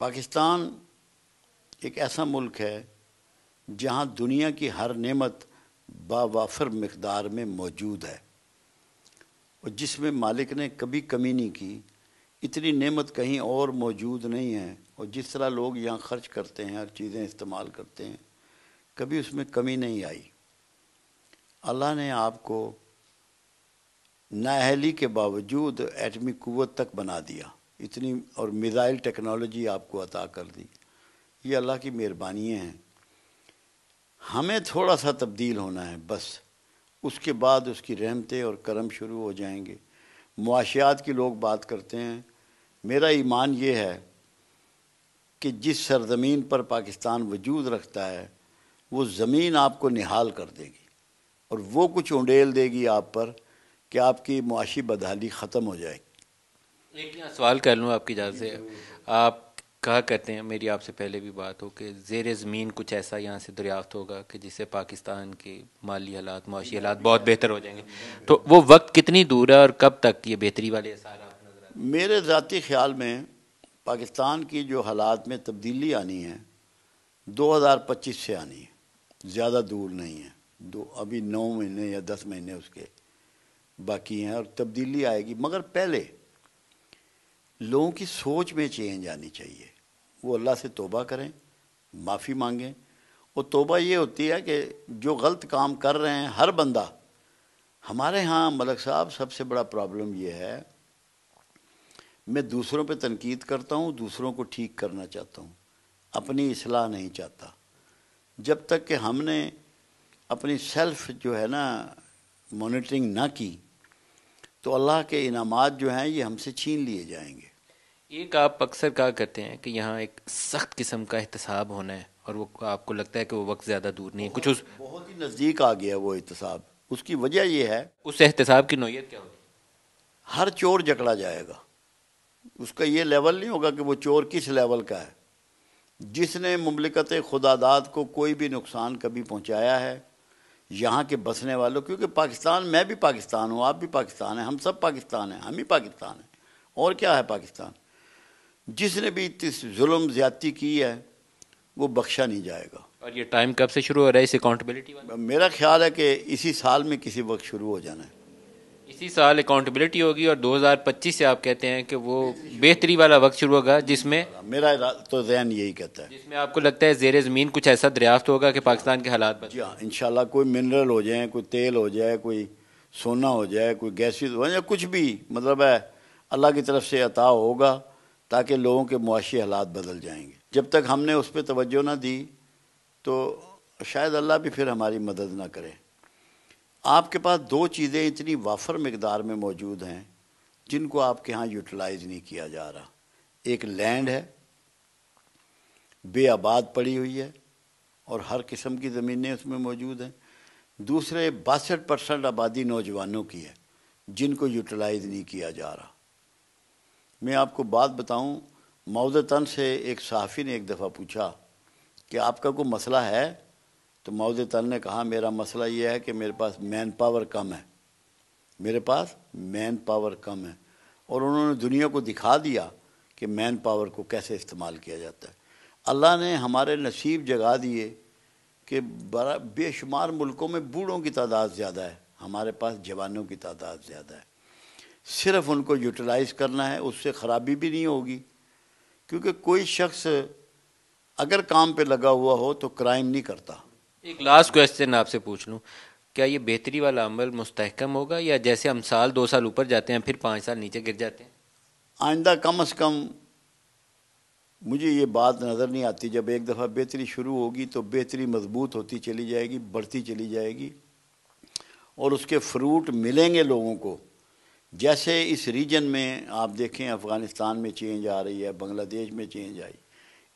पाकिस्तान एक ऐसा मुल्क है जहाँ दुनिया की हर नेमत बावाफर मकदार में मौजूद है और जिसमें मालिक ने कभी कमी नहीं की इतनी नेमत कहीं और मौजूद नहीं है और जिस तरह लोग यहाँ खर्च करते हैं हर चीज़ें इस्तेमाल करते हैं कभी उसमें कमी नहीं आई अल्लाह ने आपको नाहली के बावजूद एटमी कुत तक बना दिया इतनी और मिज़ाइल टेक्नोलॉजी आपको अता कर दी ये अल्लाह की मेहरबानी हैं हमें थोड़ा सा तब्दील होना है बस उसके बाद उसकी रहमतें और करम शुरू हो जाएंगे मुआशियात की लोग बात करते हैं मेरा ईमान ये है कि जिस सरजमीन पर पाकिस्तान वजूद रखता है वो ज़मीन आपको निहाल कर देगी और वो कुछ उंडेल देगी आप पर कि आपकी मुआशी बदहाली ख़त्म हो जाएगी एक यहाँ सवाल कर लूँ आपकी इजाज़त से आप कहा करते हैं मेरी आपसे पहले भी बात हो कि जेर ज़मीन कुछ ऐसा यहाँ से दरियाफ्त होगा कि जिससे पाकिस्तान के माली हालात माशी हालात बहुत बेहतर हो जाएंगे तो वो वक्त कितनी दूर है और कब तक ये बेहतरी वाले आप नजर मेरे ज़ाती ख्याल में पाकिस्तान की जो हालात में तब्दीली आनी है दो हज़ार पच्चीस से आनी है ज़्यादा दूर नहीं है दो अभी नौ महीने या दस महीने उसके बाकी हैं और तब्दीली आएगी मगर पहले लोगों की सोच में चेंज आनी चाहिए वो अल्लाह से तोबा करें माफ़ी मांगें और तोबा ये होती है कि जो गलत काम कर रहे हैं हर बंदा हमारे यहाँ मलक साहब सबसे बड़ा प्रॉब्लम ये है मैं दूसरों पे तनकीद करता हूँ दूसरों को ठीक करना चाहता हूँ अपनी असलाह नहीं चाहता जब तक कि हमने अपनी सेल्फ जो है ना मॉनिटरिंग ना की तो अल्लाह के इनामात जो हैं ये हमसे छीन लिए जाएंगे एक आप अक्सर कहा करते हैं कि यहाँ एक सख्त किस्म का एहतसाब होना है और वो आपको लगता है कि वो वक्त ज़्यादा दूर नहीं है कुछ उस बहुत ही नज़दीक आ गया वो एहतसाब उसकी वजह ये है उस एहतसाब की नोयत क्या होगी हर चोर जकड़ा जाएगा उसका ये लेवल नहीं होगा कि वो चोर किस लेवल का है जिसने मुमलिकत खुदादाद को कोई भी नुकसान कभी पहुंचाया है यहाँ के बसने वालों क्योंकि पाकिस्तान मैं भी पाकिस्तान हूँ आप भी पाकिस्तान हैं हम सब पाकिस्तान हैं हम ही पाकिस्तान हैं और क्या है पाकिस्तान जिसने भी इस जुल्म ज्यादती की है वो बख्शा नहीं जाएगा और ये टाइम कब से शुरू हो रहा है इस अकाउंटेबिलिटी मेरा ख्याल है कि इसी साल में किसी वक्त शुरू हो जाना है इसी साल अकाउंटेबिलिटी होगी और 2025 से आप कहते हैं कि वो बेहतरी वाला वक्त शुरू होगा जिसमें मेरा तो जहन यही कहता है जिसमें आपको लगता है जेर ज़मीन कुछ ऐसा दरियाफ्त होगा कि पाकिस्तान के हालात बदल जी हाँ कोई मिनरल हो जाए कोई तेल हो जाए कोई सोना हो जाए कोई गैसेज हो जाए कुछ भी मतलब है अल्लाह की तरफ से अता होगा ताकि लोगों के मुआशी हालात बदल जाएंगे जब तक हमने उस पर तवज्जो ना दी तो शायद अल्लाह भी फिर हमारी मदद ना करे आपके पास दो चीज़ें इतनी वाफर मकदार में मौजूद हैं जिनको आपके यहाँ यूटिलाइज नहीं किया जा रहा एक लैंड है बेआबाद पड़ी हुई है और हर किस्म की ज़मीनें उसमें मौजूद हैं दूसरे बासठ परसेंट आबादी नौजवानों की है जिनको यूटिलाइज नहीं किया जा रहा मैं आपको बात बताऊं तन से एक सहाफ़ी ने एक दफ़ा पूछा कि आपका कोई मसला है तो तन ने कहा मेरा मसला यह है कि मेरे पास मैन पावर कम है मेरे पास मैन पावर कम है और उन्होंने दुनिया को दिखा दिया कि मैन पावर को कैसे इस्तेमाल किया जाता है अल्लाह ने हमारे नसीब जगा दिए कि बड़ा बेशुमार मुल्कों में बूढ़ों की तादाद ज़्यादा है हमारे पास जवानों की तादाद ज़्यादा है सिर्फ उनको यूटिलाइज करना है उससे ख़राबी भी नहीं होगी क्योंकि कोई शख्स अगर काम पे लगा हुआ हो तो क्राइम नहीं करता एक लास्ट क्वेश्चन आपसे पूछ लूँ क्या ये बेहतरी वाला अमल मुस्तकम होगा या जैसे हम साल दो साल ऊपर जाते हैं फिर पाँच साल नीचे गिर जाते हैं आइंदा कम अज़ कम मुझे ये बात नज़र नहीं आती जब एक दफ़ा बेहतरी शुरू होगी तो बेहतरी मजबूत होती चली जाएगी बढ़ती चली जाएगी और उसके फ्रूट मिलेंगे लोगों को जैसे इस रीजन में आप देखें अफ़गानिस्तान में चेंज आ रही है बांग्लादेश में चेंज आई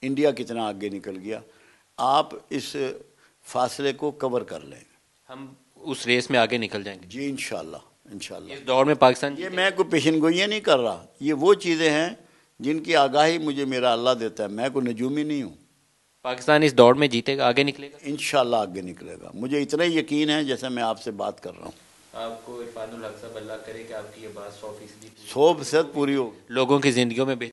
इंडिया कितना आगे निकल गया आप इस फासले को कवर कर लें हम उस रेस में आगे निकल जाएंगे जी इन इंशाल्लाह इस दौर में पाकिस्तान ये मैं कोई पेशन गोइयाँ नहीं कर रहा ये वो चीज़ें हैं जिनकी आगाही मुझे मेरा अल्लाह देता है मैं कोई नजूमी नहीं हूँ पाकिस्तान इस दौड़ में जीतेगा आगे निकलेगा इन आगे निकलेगा मुझे इतना ही यकीन है जैसे मैं आपसे बात कर रहा हूँ आपको इरफान अल्लाह करे कि आपकी ये बात सौ फीसदी सौ फीसद पूरी हो लोगों की ज़िंदगियों में